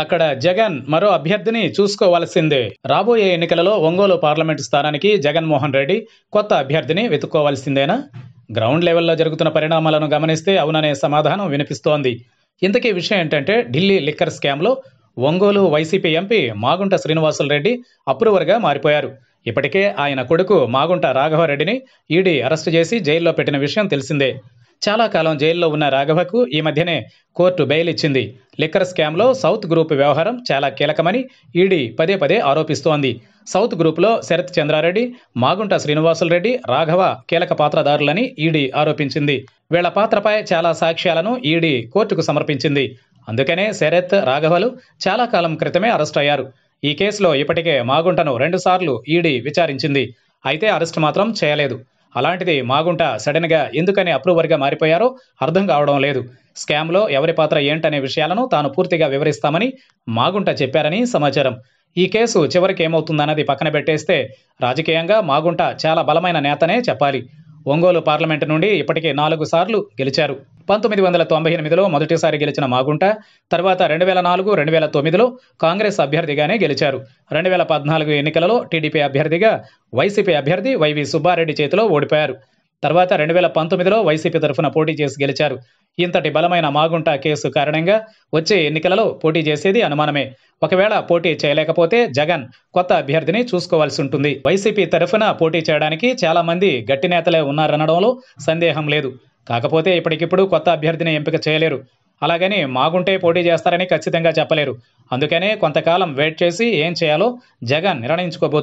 అక్కడ జగన్ మరో అభ్యర్థిని చూసుకోవాల్సిందే రాబోయే ఎన్నికలలో ఒంగోలు పార్లమెంటు స్థానానికి జగన్మోహన్ రెడ్డి కొత్త అభ్యర్థిని వెతుక్కోవాల్సిందేనా గ్రౌండ్ లెవెల్లో జరుగుతున్న పరిణామాలను గమనిస్తే అవుననే సమాధానం వినిపిస్తోంది ఇంతకీ విషయం ఏంటంటే ఢిల్లీ లిక్కర్ స్కామ్లో ఒంగోలు వైసీపీ ఎంపీ మాగుంట శ్రీనివాసులరెడ్డి అప్రూవర్గా మారిపోయారు ఇప్పటికే ఆయన కొడుకు మాగుంట రాఘవరెడ్డిని ఈడీ అరెస్టు చేసి జైల్లో పెట్టిన విషయం తెలిసిందే చాలా కాలం జైల్లో ఉన్న రాఘవకు ఈ మధ్యనే కోర్టు బెయిల్ ఇచ్చింది లిక్కర్ స్కామ్లో సౌత్ గ్రూప్ వ్యవహారం చాలా కీలకమని ఈడీ పదే పదే ఆరోపిస్తోంది సౌత్ గ్రూప్లో శరత్ చంద్రారెడ్డి మాగుంట శ్రీనివాసులరెడ్డి రాఘవ కీలక పాత్రదారులని ఈడీ ఆరోపించింది వీళ్ల పాత్రపై చాలా సాక్ష్యాలను ఈడీ కోర్టుకు సమర్పించింది అందుకనే శరత్ రాఘవలు చాలా కాలం క్రితమే అరెస్ట్ అయ్యారు ఈ కేసులో ఇప్పటికే మాగుంటను రెండుసార్లు ఈడీ విచారించింది అయితే అరెస్ట్ మాత్రం చేయలేదు అలాంటిది మాగుంట సడన్గా ఎందుకని అప్రూవర్గా మారిపోయారో అర్థం కావడం లేదు స్కామ్లో ఎవరి పాత్ర ఏంటనే విషయాలను తాను పూర్తిగా వివరిస్తామని మాగుంట చెప్పారని సమాచారం ఈ కేసు చివరికి ఏమవుతుందన్నది పక్కన పెట్టేస్తే రాజకీయంగా మాగుంట చాలా బలమైన నేతనే చెప్పాలి ఒంగోలు పార్లమెంటు నుండి ఇప్పటికే నాలుగు సార్లు గెలిచారు పంతొమ్మిది వందల తొంభై ఎనిమిదిలో మొదటిసారి గెలిచిన మాగుంట తర్వాత రెండు వేల నాలుగు రెండు వేల తొమ్మిదిలో కాంగ్రెస్ అభ్యర్థిగానే గెలిచారు రెండు వేల పద్నాలుగు ఎన్నికలలో టీడీపీ అభ్యర్థిగా వైసీపీ అభ్యర్థి వైవి సుబ్బారెడ్డి చేతిలో ఓడిపోయారు తర్వాత రెండు వేల పంతొమ్మిదిలో వైసీపీ తరఫున పోటీ చేసి గెలిచారు ఇంతటి బలమైన మాగుంట కేసు కారణంగా వచ్చే ఎన్నికలలో పోటీ చేసేది అనుమానమే ఒకవేళ పోటీ చేయలేకపోతే జగన్ కొత్త అభ్యర్థిని చూసుకోవాల్సి ఉంటుంది వైసీపీ తరఫున పోటీ చేయడానికి చాలా మంది గట్టి నేతలే ఉన్నారనడంలో సందేహం లేదు కాకపోతే ఇప్పటికిప్పుడు కొత్త అభ్యర్థిని ఎంపిక చేయలేరు అలాగని మాగుంటే పోటీ చేస్తారని ఖచ్చితంగా చెప్పలేరు అందుకనే కొంతకాలం వెయిట్ చేసి ఏం చేయాలో జగన్ నిర్ణయించుకోబోతున్నారు